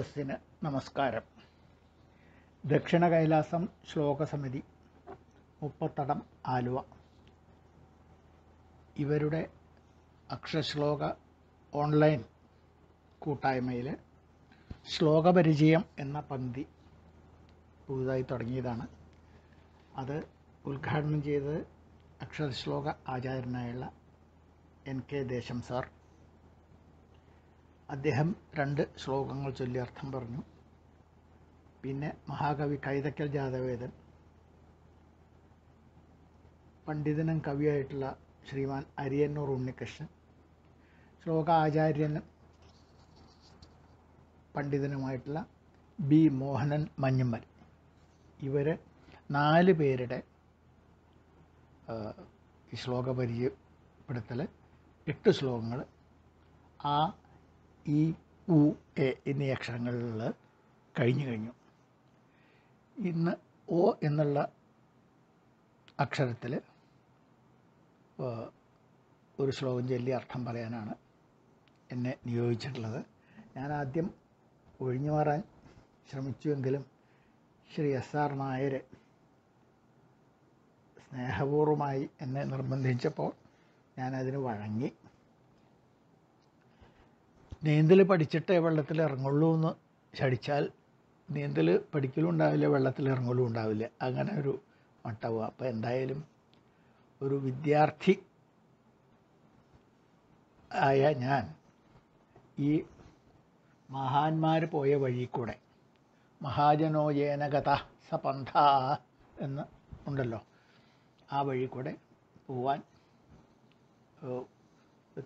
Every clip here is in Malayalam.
സദസ്സിന് നമസ്കാരം ദക്ഷിണ കൈലാസം ശ്ലോകസമിതി മുപ്പത്തടം ആലുവ ഇവരുടെ അക്ഷശ്ലോക ഓൺലൈൻ കൂട്ടായ്മയിൽ ശ്ലോകപരിചയം എന്ന പന്തി പുതുതായി തുടങ്ങിയതാണ് അത് ഉദ്ഘാടനം ചെയ്തത് അക്ഷരശ്ലോക ആചാര്യനായുള്ള എൻ കെ ദേശം സാർ അദ്ദേഹം രണ്ട് ശ്ലോകങ്ങൾ ചൊല്ലി അർത്ഥം പറഞ്ഞു പിന്നെ മഹാകവി കൈതക്കൽ ജാതവേദൻ പണ്ഡിതനും കവിയായിട്ടുള്ള ശ്രീമാൻ അരിയന്നൂർ ഉണ്ണികൃഷ്ണൻ ശ്ലോകാചാര്യനും പണ്ഡിതനുമായിട്ടുള്ള ബി മോഹനൻ മഞ്ഞുമ്മൽ ഇവർ നാല് പേരുടെ ഈ ശ്ലോക പരിചയപ്പെടുത്തൽ എട്ട് ശ്ലോകങ്ങൾ ആ ഇ ഉ എ എന്നീ അക്ഷരങ്ങളിൽ കഴിഞ്ഞു കഴിഞ്ഞു ഇന്ന് ഒ എന്നുള്ള അക്ഷരത്തിൽ ഒരു ശ്ലോകം ചൊല്ലി അർത്ഥം പറയാനാണ് എന്നെ നിയോഗിച്ചിട്ടുള്ളത് ഞാൻ ആദ്യം ഒഴിഞ്ഞു മാറാൻ ശ്രമിച്ചുവെങ്കിലും ശ്രീ എസ് ആർ നായർ സ്നേഹപൂർവമായി എന്നെ നിർബന്ധിച്ചപ്പോൾ ഞാനതിന് വഴങ്ങി നീന്തൽ പഠിച്ചിട്ടേ വെള്ളത്തിൽ ഇറങ്ങുള്ളൂ എന്ന് ശഠിച്ചാൽ നീന്തൽ പഠിക്കലും ഉണ്ടാവില്ല വെള്ളത്തിൽ ഇറങ്ങലും ഉണ്ടാവില്ല അങ്ങനെ ഒരു മട്ടാവും അപ്പോൾ എന്തായാലും ഒരു വിദ്യാർത്ഥി ആയ ഞാൻ ഈ മഹാന്മാർ പോയ വഴി കൂടെ മഹാജനോ ജേനകഥ സപന്ഥ എന്ന് ഉണ്ടല്ലോ ആ വഴി കൂടെ പോവാൻ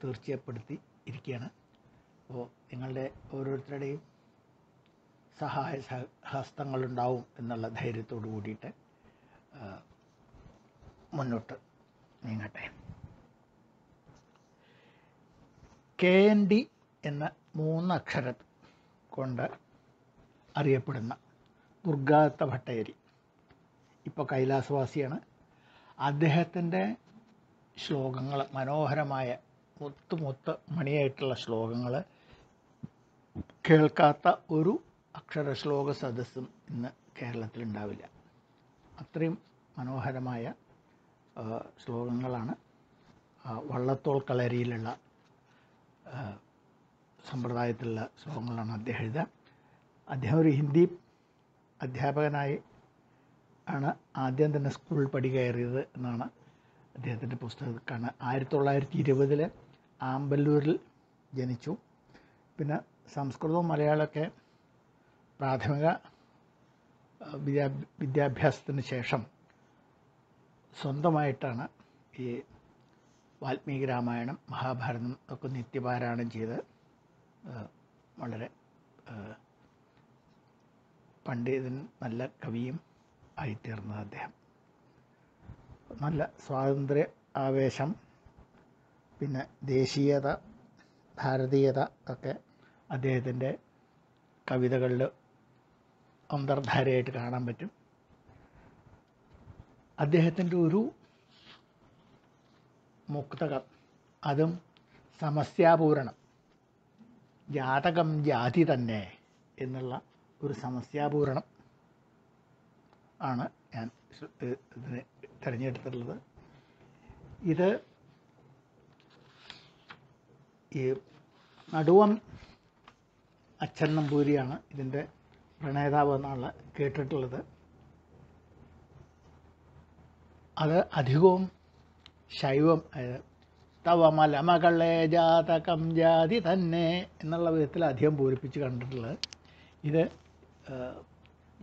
തീർച്ചയപ്പെടുത്തി ഇരിക്കുകയാണ് അപ്പോൾ നിങ്ങളുടെ ഓരോരുത്തരുടെയും സഹായ ഹസ്തങ്ങളുണ്ടാവും എന്നുള്ള ധൈര്യത്തോടു കൂടിയിട്ട് മുന്നോട്ട് നീങ്ങട്ടെ കെ എൻ ഡി എന്ന മൂന്നക്ഷര കൊണ്ട് അറിയപ്പെടുന്ന ദുർഗാദത്ത ഭട്ടേരി ഇപ്പോൾ കൈലാസവാസിയാണ് അദ്ദേഹത്തിൻ്റെ ശ്ലോകങ്ങൾ മനോഹരമായ മുത്ത് മുത്ത് മണിയായിട്ടുള്ള ശ്ലോകങ്ങൾ കേൾക്കാത്ത ഒരു അക്ഷരശ്ലോക സദസ്സും ഇന്ന് കേരളത്തിലുണ്ടാവില്ല അത്രയും മനോഹരമായ ശ്ലോകങ്ങളാണ് വള്ളത്തോൾ കളരിയിലുള്ള സമ്പ്രദായത്തിലുള്ള ശ്ലോകങ്ങളാണ് അദ്ദേഹം എഴുതുക അദ്ദേഹം ഒരു ഹിന്ദി അധ്യാപകനായി ആണ് ആദ്യം തന്നെ സ്കൂളിൽ പടി കയറിയത് എന്നാണ് അദ്ദേഹത്തിൻ്റെ പുസ്തകത്തിൽ കാണുക ആയിരത്തി തൊള്ളായിരത്തി ഇരുപതിൽ ആമ്പല്ലൂരിൽ ജനിച്ചു പിന്നെ സംസ്കൃതവും മലയാളമൊക്കെ പ്രാഥമിക വിദ്യാ വിദ്യാഭ്യാസത്തിന് ശേഷം സ്വന്തമായിട്ടാണ് ഈ വാൽമീകി രാമായണം മഹാഭാരതം ഒക്കെ നിത്യപാരായണം ചെയ്ത് വളരെ പണ്ഡിതൻ നല്ല കവിയും ആയിത്തീർന്നത് അദ്ദേഹം നല്ല സ്വാതന്ത്ര്യ ആവേശം പിന്നെ ദേശീയത ഭാരതീയത ഒക്കെ അദ്ദേഹത്തിൻ്റെ കവിതകളിൽ അന്തർധാരയായിട്ട് കാണാൻ പറ്റും അദ്ദേഹത്തിൻ്റെ ഒരു മുക്തകം അതും സമസ്യാപൂരണം ജാതകം ജാതി തന്നെ എന്നുള്ള ഒരു സമസ്യാപൂരണം ആണ് ഞാൻ ഇതിനെ തിരഞ്ഞെടുത്തിട്ടുള്ളത് ഇത് ഈ നടുവം അച്ഛൻ നമ്പൂരിയാണ് ഇതിൻ്റെ പ്രണേതാവ് എന്നാണ് കേട്ടിട്ടുള്ളത് അത് അധികവും ശൈവം മലമകളെ ജാതകം ജാതി തന്നെ എന്നുള്ള വിധത്തിൽ അധികം പൂരിപ്പിച്ച് കണ്ടിട്ടുള്ളത് ഇത്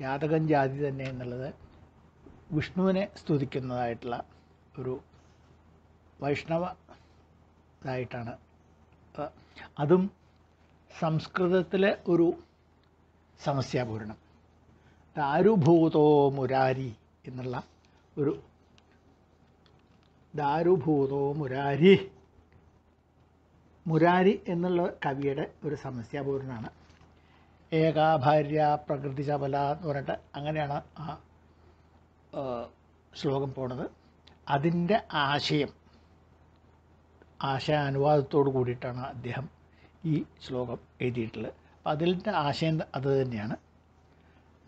ജാതകം ജാതി തന്നെ എന്നുള്ളത് വിഷ്ണുവിനെ സ്തുതിക്കുന്നതായിട്ടുള്ള ഒരു വൈഷ്ണവ ഇതായിട്ടാണ് അതും സംസ്കൃതത്തിലെ ഒരു സമസ്യാപൂരണം ദാരുഭൂതോ മുരാരി എന്നുള്ള ഒരു ദാരുഭൂതോ മുരാരി മുരാരി എന്നുള്ള കവിയുടെ ഒരു സമസ്യാപൂരണമാണ് ഏകാ ഭാര്യ പ്രകൃതി ചപല എന്ന് പറഞ്ഞിട്ട് അങ്ങനെയാണ് ആ ശ്ലോകം പോണത് അതിൻ്റെ ആശയം ആശയ അനുവാദത്തോട് കൂടിയിട്ടാണ് അദ്ദേഹം ഈ ശ്ലോകം എഴുതിയിട്ടുള്ളത് അപ്പോൾ അതിൻ്റെ ആശയം അത് തന്നെയാണ്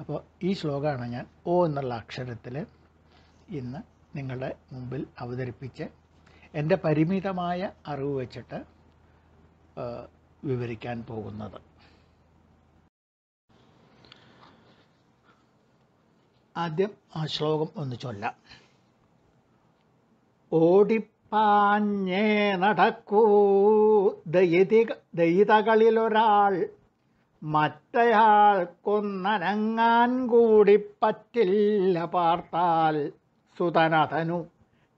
അപ്പോൾ ഈ ശ്ലോകമാണ് ഞാൻ ഓ എന്നുള്ള അക്ഷരത്തിൽ ഇന്ന് നിങ്ങളുടെ മുമ്പിൽ അവതരിപ്പിച്ച് എൻ്റെ പരിമിതമായ അറിവ് വെച്ചിട്ട് വിവരിക്കാൻ പോകുന്നത് ആദ്യം ആ ശ്ലോകം ഒന്ന് ചൊല്ലാം ഓടി ആഞ്ഞേ നടക്കൂ ദയിതി ദയിതകളിലൊരാൾ മറ്റയാൾ കൊന്നനങ്ങാൻ കൂടി പറ്റില്ല പാർത്താൽ സുതനതനു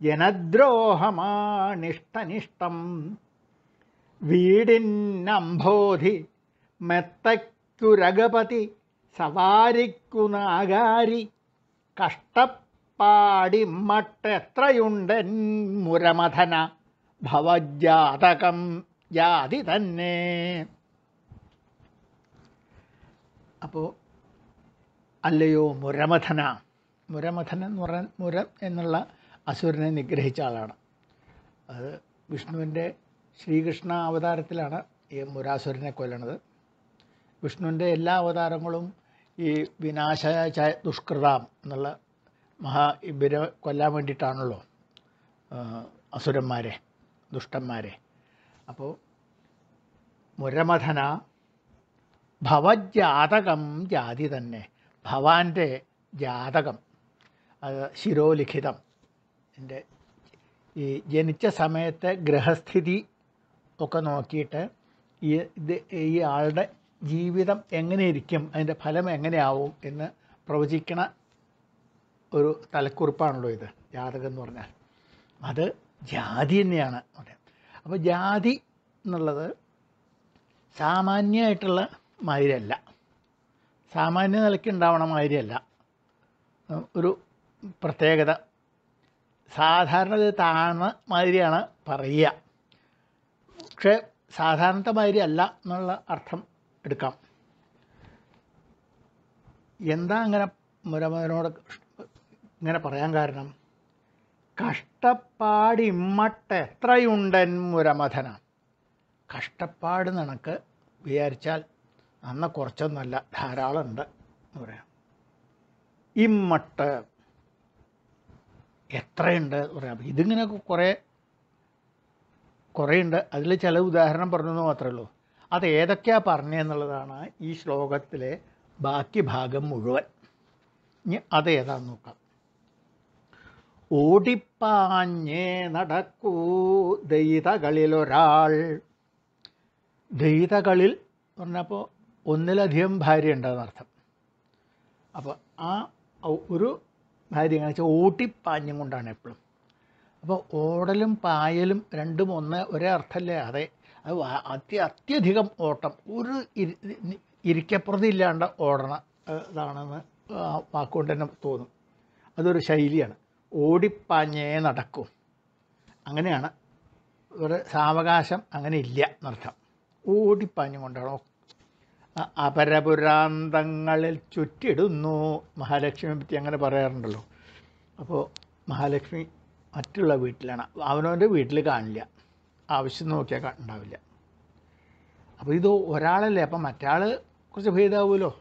ജനദ്രോഹമാണിഷ്ടനിഷ്ടം വീടിന്നംഭോധി മെത്തയ്ക്കുരഗപതി സവാരിക്കു നാഗാരി കഷ്ടപ്പെട്ട പാടി മട്ടെത്രയുണ്ടൻ മുരമഥന ഭവജാതകം ജാതി തന്നെ അപ്പോൾ അല്ലയോ മുരമഥന മുരമഥന എന്ന് പറഞ്ഞാൽ മുര എന്നുള്ള അസുരനെ നിഗ്രഹിച്ച ആളാണ് അത് വിഷ്ണുവിൻ്റെ ശ്രീകൃഷ്ണ അവതാരത്തിലാണ് ഈ മുരാസുരനെ കൊല്ലണത് വിഷ്ണുവിൻ്റെ എല്ലാ അവതാരങ്ങളും ഈ വിനാശ ദുഷ്കൃതാം എന്നുള്ള മഹാ ഇവരെ കൊല്ലാൻ വേണ്ടിയിട്ടാണല്ലോ അസുരന്മാരെ ദുഷ്ടന്മാരെ അപ്പോൾ മുരമഥന ഭവജാതകം ജാതി തന്നെ ഭവാൻ്റെ ജാതകം അത് ശിരോലിഖിതം എൻ്റെ ഈ ജനിച്ച സമയത്തെ ഗ്രഹസ്ഥിതി ഒക്കെ നോക്കിയിട്ട് ഈ ഇത് ഈ ആളുടെ ജീവിതം എങ്ങനെയിരിക്കും അതിൻ്റെ ഫലം എങ്ങനെയാവും എന്ന് പ്രവചിക്കണ ഒരു തലക്കുറിപ്പാണല്ലോ ഇത് ജാതകം എന്ന് പറഞ്ഞാൽ അത് ജാതി തന്നെയാണ് അപ്പോൾ ജാതി എന്നുള്ളത് സാമാന്യമായിട്ടുള്ള മാതിരിയല്ല സാമാന്യ നിലയ്ക്ക് ഉണ്ടാവണ മാതിരിയല്ല ഒരു പ്രത്യേകത സാധാരണ താഴ്ന്ന മാതിരിയാണ് പറയുക പക്ഷേ സാധാരണത്തെ മാതിരി അല്ല എന്നുള്ള അർത്ഥം എടുക്കാം എന്താ അങ്ങനെ മുരമനോട് ഇങ്ങനെ പറയാൻ കാരണം കഷ്ടപ്പാടിമ്മട്ട് എത്രയുണ്ടൻ മുരമഥന കഷ്ടപ്പാട് നിനക്ക് വിചാരിച്ചാൽ അന്ന് കുറച്ചൊന്നല്ല ഉണ്ട് എന്ന് പറയാം ഇമ്മട്ട് എത്രയുണ്ട് പറയാം ഇതിങ്ങനെ കുറേ കുറേയുണ്ട് അതിൽ ചില ഉദാഹരണം പറഞ്ഞെന്ന് മാത്രമേ ഉള്ളൂ അത് ഏതൊക്കെയാണ് പറഞ്ഞതെന്നുള്ളതാണ് ഈ ശ്ലോകത്തിലെ ബാക്കി ഭാഗം മുഴുവൻ ഇനി അത് ഏതാണെന്ന് നോക്കാം ഓടിപ്പാഞ്ഞേ നടക്കൂ ദയിതകളിലൊരാൾ ദയിതകളിൽ പറഞ്ഞപ്പോൾ ഒന്നിലധികം ഭാര്യ ഉണ്ടെന്ന് അർത്ഥം അപ്പോൾ ആ ഒരു ഭാര്യ എങ്ങനെ വെച്ചാൽ ഓടിപ്പാഞ്ഞും കൊണ്ടാണ് എപ്പോഴും അപ്പോൾ ഓടലും പായലും രണ്ടും ഒന്ന് ഒരേ അർത്ഥമല്ലേ അതെ അത് അത്യ അത്യധികം ഓട്ടം ഒരു ഇരിക്കപ്പുറത്തില്ലാണ്ട് ഓടണ ഇതാണെന്ന് വാക്കുകൊണ്ട് തന്നെ തോന്നും അതൊരു ശൈലിയാണ് ഓടിപ്പാഞ്ഞേ നടക്കും അങ്ങനെയാണ് ഒരു സാവകാശം അങ്ങനെ ഇല്ല എന്നർത്ഥം ഓടിപ്പാഞ്ഞും കൊണ്ടാണോ അപരപുരാന്തങ്ങളിൽ ചുറ്റിടുന്നു മഹാലക്ഷ്മിയെ പറ്റി അങ്ങനെ പറയാറുണ്ടല്ലോ അപ്പോൾ മഹാലക്ഷ്മി മറ്റുള്ള വീട്ടിലാണ് അവനവൻ്റെ വീട്ടിൽ കാണില്ല ആവശ്യം നോക്കിയാൽ ഉണ്ടാവില്ല അപ്പോൾ ഇത് ഒരാളല്ലേ അപ്പം മറ്റാൾ കുറച്ച് ഭേദമാവുമല്ലോ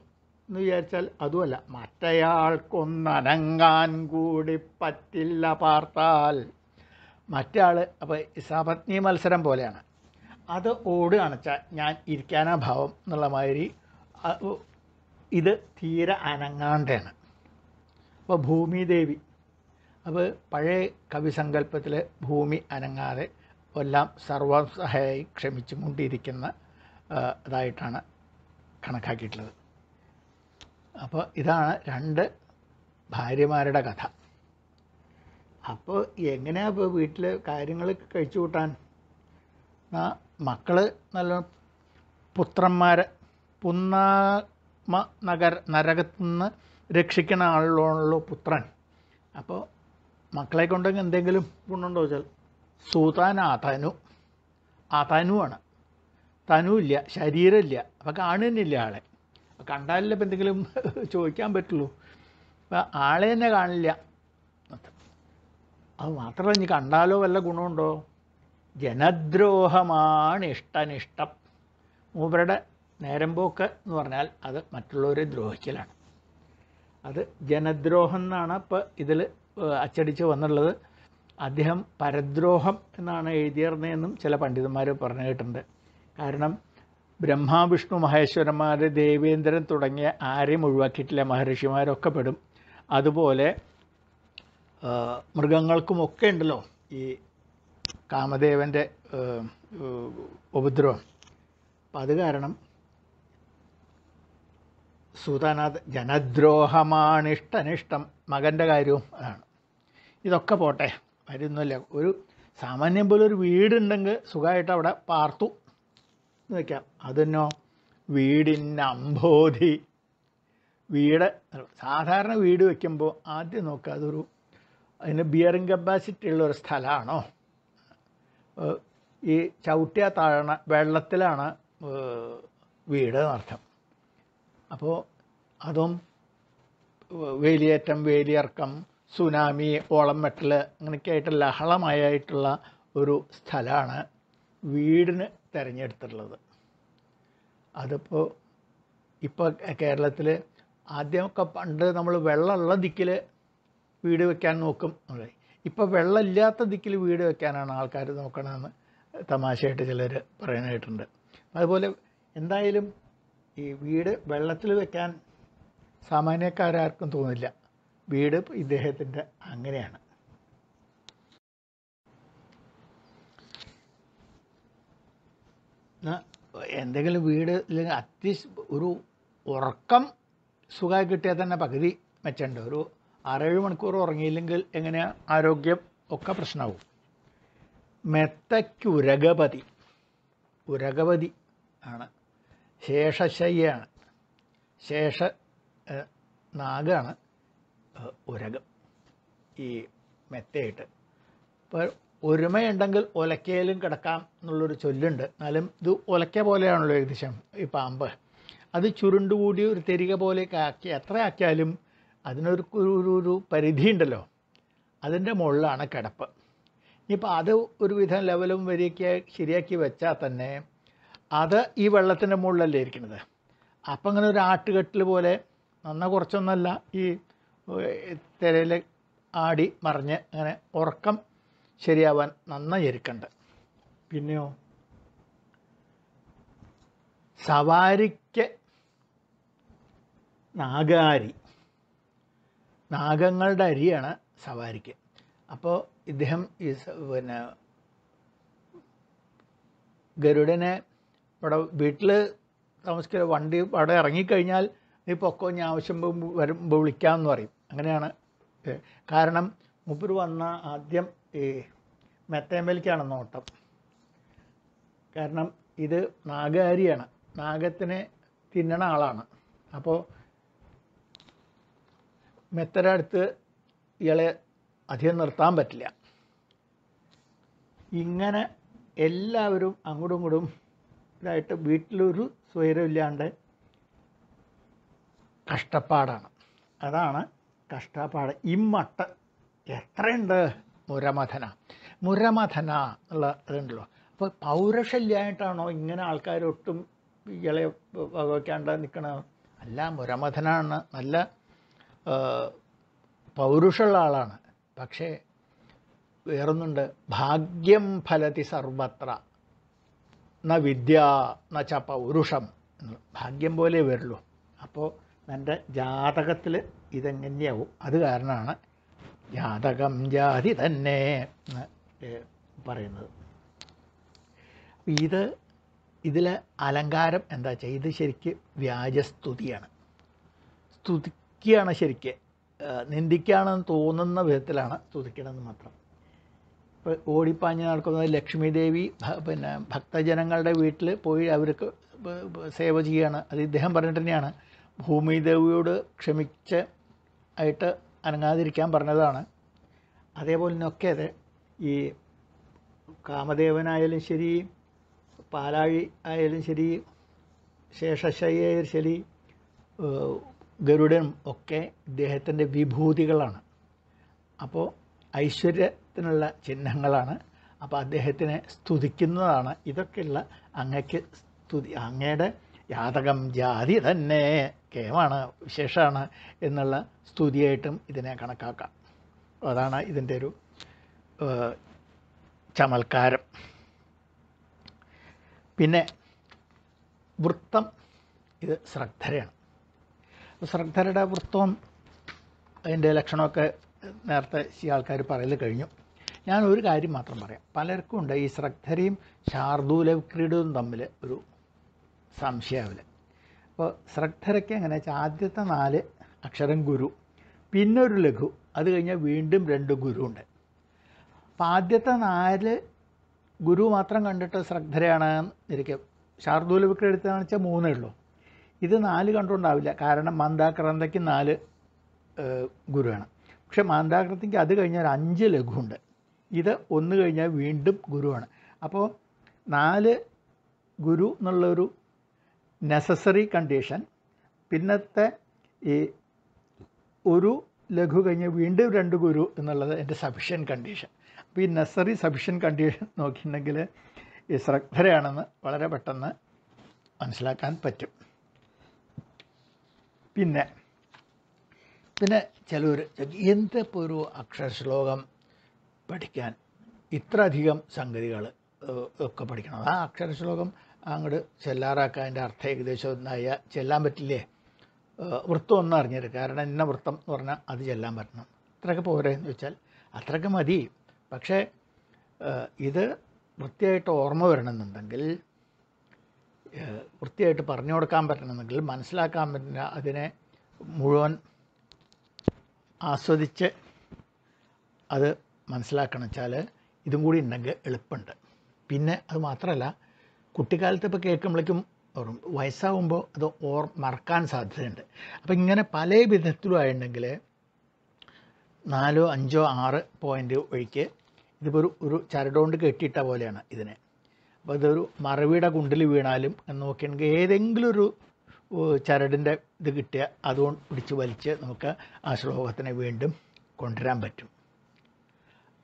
എന്ന് വിചാരിച്ചാൽ അതുമല്ല മറ്റയാൾക്കൊന്നനങ്ങാൻ കൂടി പറ്റില്ല പാർത്താൽ മറ്റാൾ അപ്പോൾ ഇസാപത്നി മത്സരം പോലെയാണ് അത് ഓടുകയാണ് ഞാൻ ഇരിക്കാനാ ഭാവം എന്നുള്ള മാതിരി ഇത് തീരെ അനങ്ങാണ്ടാണ് അപ്പോൾ ഭൂമിദേവി അപ്പോൾ പഴയ കവിസങ്കല്പത്തിൽ ഭൂമി അനങ്ങാതെ എല്ലാം സർവസഹായി ക്ഷമിച്ചും കൊണ്ടിരിക്കുന്ന ഇതായിട്ടാണ് കണക്കാക്കിയിട്ടുള്ളത് അപ്പോൾ ഇതാണ് രണ്ട് ഭാര്യമാരുടെ കഥ അപ്പോൾ എങ്ങനെയാണ് ഇപ്പോൾ വീട്ടിൽ കാര്യങ്ങൾ കഴിച്ചു കൂട്ടാൻ മക്കൾ നല്ല പുത്രന്മാരെ പുന്നാമ നഗർ നരകത്തു നിന്ന് രക്ഷിക്കണ ആളുള്ളൂ പുത്രൻ അപ്പോൾ മക്കളെ കൊണ്ടെങ്കിൽ എന്തെങ്കിലും ഗുണമുണ്ടോ വെച്ചാൽ സൂതാൻ ആതനു ആതനുവാണ് തനുവില്ല ശരീരമില്ല അപ്പോൾ കാണുന്നില്ല ആളെ കണ്ടാലല്ലേ ഇപ്പം എന്തെങ്കിലും ചോദിക്കാൻ പറ്റുള്ളൂ അപ്പം ആളെ തന്നെ കാണില്ല അത് മാത്രമല്ല ഇനി കണ്ടാലോ വല്ല ഗുണമുണ്ടോ ജനദ്രോഹമാണ് ഇഷ്ടനിഷ്ടം നേരം നേരമ്പോക്ക് എന്ന് പറഞ്ഞാൽ അത് മറ്റുള്ളവരെ ദ്രോഹിക്കലാണ് അത് ജനദ്രോഹം എന്നാണ് ഇപ്പോൾ ഇതിൽ അച്ചടിച്ച് വന്നുള്ളത് അദ്ദേഹം പരദ്രോഹം എന്നാണ് എഴുതിയിരുന്നതെന്നും ചില പണ്ഡിതന്മാർ പറഞ്ഞു കേട്ടിട്ടുണ്ട് കാരണം ബ്രഹ്മാവിഷ്ണു മഹേശ്വരന്മാർ ദേവേന്ദ്രൻ തുടങ്ങിയ ആരെയും ഒഴിവാക്കിയിട്ടില്ല മഹർഷിമാരൊക്കെ പെടും അതുപോലെ മൃഗങ്ങൾക്കുമൊക്കെ ഉണ്ടല്ലോ ഈ കാമദേവൻ്റെ ഉപദ്രവം അപ്പം അത് കാരണം സൂതാനാഥ് ജനദ്രോഹമാണിഷ്ടനിഷ്ടം മകൻ്റെ കാര്യവും അതാണ് ഇതൊക്കെ പോട്ടെ വരുന്നില്ല ഒരു സാമാന്യം പോലെ ഒരു വീടുണ്ടെങ്കിൽ സുഖമായിട്ട് അവിടെ പാർത്തു എന്ന് വെക്കാം അതെന്നോ വീടിന്നമ്പോതി വീട് സാധാരണ വീട് വയ്ക്കുമ്പോൾ ആദ്യം നോക്കുക അതൊരു അതിന് ബിയറിംഗ് കപ്പാസിറ്റി ഉള്ള ഒരു സ്ഥലമാണോ ഈ ചവിട്ടിയ താഴണ വെള്ളത്തിലാണ് വീട് എന്നർത്ഥം അപ്പോൾ അതും വേലിയേറ്റം വേലിയർക്കം സുനാമി ഓളം വെട്ടൽ അങ്ങനെയൊക്കെ ആയിട്ട് ലഹളമായിട്ടുള്ള ഒരു സ്ഥലമാണ് വീടിന് തിരഞ്ഞെടുത്തിട്ടുള്ളത് അതിപ്പോൾ ഇപ്പോൾ കേരളത്തിൽ ആദ്യമൊക്കെ പണ്ട് നമ്മൾ വെള്ളമുള്ള ദിക്കിൽ വീട് വെക്കാൻ നോക്കും ഇപ്പോൾ വെള്ളമില്ലാത്ത ദിക്കിൽ വീട് വെക്കാനാണ് ആൾക്കാർ നോക്കണമെന്ന് തമാശയായിട്ട് ചിലർ പറയാനായിട്ടുണ്ട് അതുപോലെ എന്തായാലും ഈ വീട് വെള്ളത്തിൽ വെക്കാൻ സാമാന്യക്കാരാർക്കും തോന്നില്ല വീട് ഇദ്ദേഹത്തിൻ്റെ അങ്ങനെയാണ് എന്തെങ്കിലും വീട് ഇല്ലെങ്കിൽ അത്യാവശ്യം ഒരു ഉറക്കം സുഖമായി കിട്ടിയാൽ തന്നെ പകുതി മെച്ചമുണ്ട് ഒരു ആറേഴ് മണിക്കൂർ ഉറങ്ങിയില്ലെങ്കിൽ എങ്ങനെയാ ആരോഗ്യം ഒക്കെ പ്രശ്നമാവും മെത്തയ്ക്കുരഗപതി ഉരഗപതി ആണ് ശേഷശയ്യാണ് ശേഷ നാഗാണ് ഉരകം ഈ മെത്തയായിട്ട് ഇപ്പോൾ ഒരുമയുണ്ടെങ്കിൽ ഒലക്കയിലും കിടക്കാം എന്നുള്ളൊരു ചൊല്ലുണ്ട് എന്നാലും ഇത് ഒലക്ക പോലെയാണല്ലോ ഏകദേശം ഈ പാമ്പ് അത് ചുരുണ്ടുകൂടി ഒരു തെരിക പോലെയൊക്കെ ആക്കി എത്ര ആക്കിയാലും അതിനൊരു ഒരു ഒരു ഉണ്ടല്ലോ അതിൻ്റെ മുകളിലാണ് കിടപ്പ് ഇനിയിപ്പോൾ അത് ഒരുവിധം ലെവലും വരിയൊക്കെ ശരിയാക്കി വെച്ചാൽ തന്നെ അത് ഈ വെള്ളത്തിൻ്റെ മുകളിലല്ലേ ഇരിക്കുന്നത് അപ്പം അങ്ങനെ ഒരു ആട്ടുകെട്ടിൽ പോലെ നന്ന കുറച്ചൊന്നല്ല ഈ തിരയിൽ ആടി മറിഞ്ഞ് അങ്ങനെ ഉറക്കം ശരിയാവാൻ നന്നായി എരിക്കണ്ട് പിന്നെയോ സവാരിക്ക് നാഗാരി നാഗങ്ങളുടെ അരിയാണ് സവാരിക്ക് അപ്പോൾ ഇദ്ദേഹം ഈ പിന്നെ ഗരുഡനെ ഇവിടെ വീട്ടിൽ താമസിക്കുന്ന വണ്ടി അവിടെ ഇറങ്ങിക്കഴിഞ്ഞാൽ നീ പൊക്കോ ഞാൻ ആവശ്യം വരുമ്പോൾ വിളിക്കാമെന്ന് പറയും അങ്ങനെയാണ് കാരണം മുപ്പര് വന്ന ആദ്യം ഈ മെത്തേമ്പലിക്കാണ് നോട്ടം കാരണം ഇത് നാഗാരിയാണ് നാഗത്തിനെ തിന്നണ ആളാണ് അപ്പോൾ മെത്തര അടുത്ത് ഇയാളെ അധികം നിർത്താൻ പറ്റില്ല ഇങ്ങനെ എല്ലാവരും അങ്ങോട്ടും ഇങ്ങോട്ടും ഇതായിട്ട് വീട്ടിലൊരു സ്വൈരമില്ലാണ്ട് കഷ്ടപ്പാടാണ് അതാണ് കഷ്ടപ്പാട് ഇമ്മട്ട എത്രയുണ്ട് മുരമഥന മുരമഥന എന്നുള്ള ഇതുണ്ടല്ലോ അപ്പോൾ പൗരഷല്യമായിട്ടാണോ ഇങ്ങനെ ആൾക്കാരൊട്ടും ഇളയ വകവയ്ക്കാണ്ട് നിൽക്കണ അല്ല മുരമഥനാണ് നല്ല പൗരുഷമുള്ള ആളാണ് പക്ഷേ വേറൊന്നുണ്ട് ഭാഗ്യം ഫലതി സർവത്ര ന വിദ്യ ന ച പൗരുഷം ഭാഗ്യം പോലെ വരുള്ളൂ അപ്പോൾ എൻ്റെ ജാതകത്തിൽ ഇതെങ്ങനെയാവും അത് കാരണമാണ് ജാതകം ജാതി തന്നെ പറയുന്നത് ഇത് ഇതിലെ അലങ്കാരം എന്താ വെച്ചാൽ ഇത് ശരിക്ക് വ്യാജസ്തുതിയാണ് സ്തുതിക്കുകയാണ് ശരിക്ക് നിന്ദിക്കുകയാണെന്ന് തോന്നുന്ന വിധത്തിലാണ് സ്തുതിക്കണമെന്ന് മാത്രം ഇപ്പോൾ ഓടിപ്പാഞ്ഞ് നടക്കുന്നത് ലക്ഷ്മി ദേവി പിന്നെ ഭക്തജനങ്ങളുടെ വീട്ടിൽ പോയി അവർക്ക് സേവ ചെയ്യുകയാണ് അത് ഇദ്ദേഹം പറഞ്ഞിട്ട് തന്നെയാണ് ഭൂമിദേവിയോട് ക്ഷമിച്ച് ആയിട്ട് അനങ്ങാതിരിക്കാൻ പറഞ്ഞതാണ് അതേപോലെ തന്നെയൊക്കെ അത് ഈ കാമദേവനായാലും ശരി പാലാഴി ആയാലും ശരി ശേഷശയ്യായാലും ശരി ഗരുഡനും ഒക്കെ ഇദ്ദേഹത്തിൻ്റെ വിഭൂതികളാണ് അപ്പോൾ ഐശ്വര്യത്തിനുള്ള ചിഹ്നങ്ങളാണ് അപ്പോൾ അദ്ദേഹത്തിനെ സ്തുതിക്കുന്നതാണ് ഇതൊക്കെയുള്ള അങ്ങയ്ക്ക് സ്തുതി അങ്ങയുടെ ജാതകം ജാതി തന്നെ കേമാണ് വിശേഷമാണ് എന്നുള്ള സ്തുതിയായിട്ടും ഇതിനെ കണക്കാക്കാം അതാണ് ഇതിൻ്റെ ഒരു ചമൽക്കാരം പിന്നെ വൃത്തം ഇത് ശ്രദ്ധരയാണ് ശ്രദ്ധരുടെ വൃത്തവും അതിൻ്റെ ലക്ഷണമൊക്കെ നേരത്തെ ഈ ആൾക്കാർ പറയൽ കഴിഞ്ഞു ഞാൻ ഒരു കാര്യം മാത്രം പറയാം പലർക്കും ഉണ്ട് ഈ ശ്രദ്ധരയും ശാർദൂലക്രീഡവും തമ്മിൽ ഒരു സംശയമില്ല അപ്പോൾ ശ്രദ്ധരയ്ക്ക് എങ്ങനെ വെച്ചാൽ ആദ്യത്തെ നാല് അക്ഷരം ഗുരു പിന്നെ ഒരു ലഘു അത് കഴിഞ്ഞാൽ വീണ്ടും രണ്ട് ഗുരു ഉണ്ട് അപ്പോൾ ആദ്യത്തെ നാല് ഗുരു മാത്രം കണ്ടിട്ട് ശ്രദ്ധരയാണ് ഇരിക്കും ശാർദൂല വിക്രം എടുത്താണെന്ന് വെച്ചാൽ മൂന്നേ ഉള്ളൂ ഇത് നാല് കണ്ടുണ്ടാവില്ല കാരണം മന്ദാക്രാന്തയ്ക്ക് നാല് ഗുരുവാണ് പക്ഷെ മാന്താകൃതിക്ക് അത് കഴിഞ്ഞാൽ അഞ്ച് ലഘുണ്ട് ഇത് ഒന്ന് കഴിഞ്ഞാൽ വീണ്ടും ഗുരുവാണ് അപ്പോൾ നാല് ഗുരു എന്നുള്ളൊരു നെസസറി കണ്ടീഷൻ പിന്നത്തെ ഈ ഒരു ലഘു കഴിഞ്ഞ് വീണ്ടും രണ്ട് ഗുരു എന്നുള്ളത് എൻ്റെ സഫിഷ്യൻ കണ്ടീഷൻ അപ്പോൾ ഈ നെസറി സഫിഷ്യൻ കണ്ടീഷൻ നോക്കിയിട്ടുണ്ടെങ്കിൽ ഈ ശ്രദ്ധരയാണെന്ന് വളരെ പെട്ടെന്ന് മനസ്സിലാക്കാൻ പറ്റും പിന്നെ പിന്നെ ചിലർ എന്തിപ്പോൾ ഒരു അക്ഷരശ്ലോകം പഠിക്കാൻ ഇത്ര അധികം സംഗതികൾ ഒക്കെ പഠിക്കണം ആ അക്ഷരശ്ലോകം അങ്ങോട്ട് ചെല്ലാറാക്കാൻ അതിൻ്റെ അർത്ഥം ഏകദേശം ഒന്നായ ചെല്ലാൻ പറ്റില്ലേ വൃത്തം ഒന്നും അറിഞ്ഞത് കാരണം ഇന്ന വൃത്തം എന്ന് പറഞ്ഞാൽ അത് ചെല്ലാൻ പറ്റണം അത്രയൊക്കെ പോരെ എന്ന് വെച്ചാൽ അത്രയൊക്കെ മതി പക്ഷേ ഇത് വൃത്തിയായിട്ട് ഓർമ്മ വരണമെന്നുണ്ടെങ്കിൽ വൃത്തിയായിട്ട് പറഞ്ഞു കൊടുക്കാൻ പറ്റണമെന്നുണ്ടെങ്കിൽ മനസ്സിലാക്കാൻ പറ്റുന്ന അതിനെ മുഴുവൻ ആസ്വദിച്ച് അത് മനസ്സിലാക്കണം വെച്ചാൽ ഇതും കൂടി ഉണ്ടെങ്കിൽ എളുപ്പമുണ്ട് പിന്നെ അത് മാത്രമല്ല കുട്ടിക്കാലത്ത് ഇപ്പോൾ കേൾക്കുമ്പോഴേക്കും വയസ്സാകുമ്പോൾ അത് ഓർ മറക്കാൻ സാധ്യതയുണ്ട് അപ്പോൾ ഇങ്ങനെ പല വിധത്തിലുമായിട്ടുണ്ടെങ്കിൽ നാലോ അഞ്ചോ ആറ് പോയിൻ്റ് ഒഴിക്ക് ഇതിപ്പോൾ ഒരു ഒരു ചരടുകൊണ്ട് കെട്ടിയിട്ട പോലെയാണ് ഇതിനെ അപ്പോൾ ഇതൊരു മറവിയുടെ കുണ്ടിൽ വീണാലും നോക്കിയാണെങ്കിൽ ഏതെങ്കിലും ഒരു ചരടിൻ്റെ ഇത് കിട്ടിയാൽ അതുകൊണ്ട് പിടിച്ച് വലിച്ച് നമുക്ക് ആ ശ്ലോകത്തിനെ വീണ്ടും കൊണ്ടുവരാൻ പറ്റും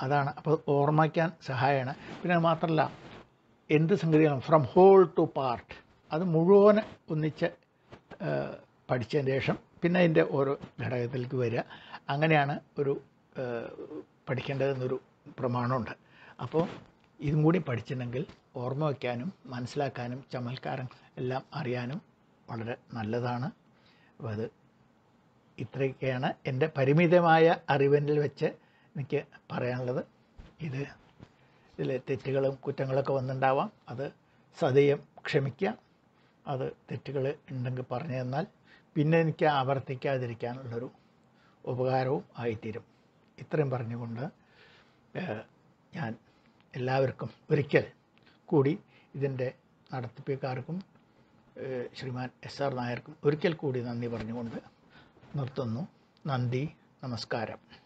അതാണ് അപ്പോൾ ഓർമ്മിക്കാൻ സഹായമാണ് പിന്നെ മാത്രമല്ല എന്ത് സംഗതിയാണ് ഫ്രം ഹോൾ ടു പാർട്ട് അത് മുഴുവൻ ഒന്നിച്ച് പഠിച്ചതിന് ശേഷം പിന്നെ അതിൻ്റെ ഓരോ ഘടകത്തിലേക്ക് വരിക അങ്ങനെയാണ് ഒരു പഠിക്കേണ്ടതെന്നൊരു പ്രമാണമുണ്ട് അപ്പോൾ ഇതും കൂടി പഠിച്ചിട്ടുണ്ടെങ്കിൽ ഓർമ്മ വയ്ക്കാനും മനസ്സിലാക്കാനും ചമൽക്കാരൻ എല്ലാം അറിയാനും വളരെ നല്ലതാണ് അപ്പോൾ അത് ഇത്രയൊക്കെയാണ് എൻ്റെ പരിമിതമായ അറിവിനിൽ വെച്ച് എനിക്ക് പറയാനുള്ളത് ഇത് ചില തെറ്റുകളും കുറ്റങ്ങളൊക്കെ വന്നിട്ടുണ്ടാവാം അത് സതയം ക്ഷമിക്കുക അത് തെറ്റുകൾ ഉണ്ടെങ്കിൽ പറഞ്ഞു തന്നാൽ പിന്നെ എനിക്ക് ആവർത്തിക്കാതിരിക്കാനുള്ളൊരു ഉപകാരവും ആയിത്തീരും ഇത്രയും പറഞ്ഞുകൊണ്ട് ഞാൻ എല്ലാവർക്കും ഒരിക്കൽ കൂടി ഇതിൻ്റെ നടത്തിപ്പിക്കാർക്കും ശ്രീമാൻ എസ് ആർ നായർക്കും ഒരിക്കൽ കൂടി നന്ദി പറഞ്ഞുകൊണ്ട് നിർത്തുന്നു നന്ദി നമസ്കാരം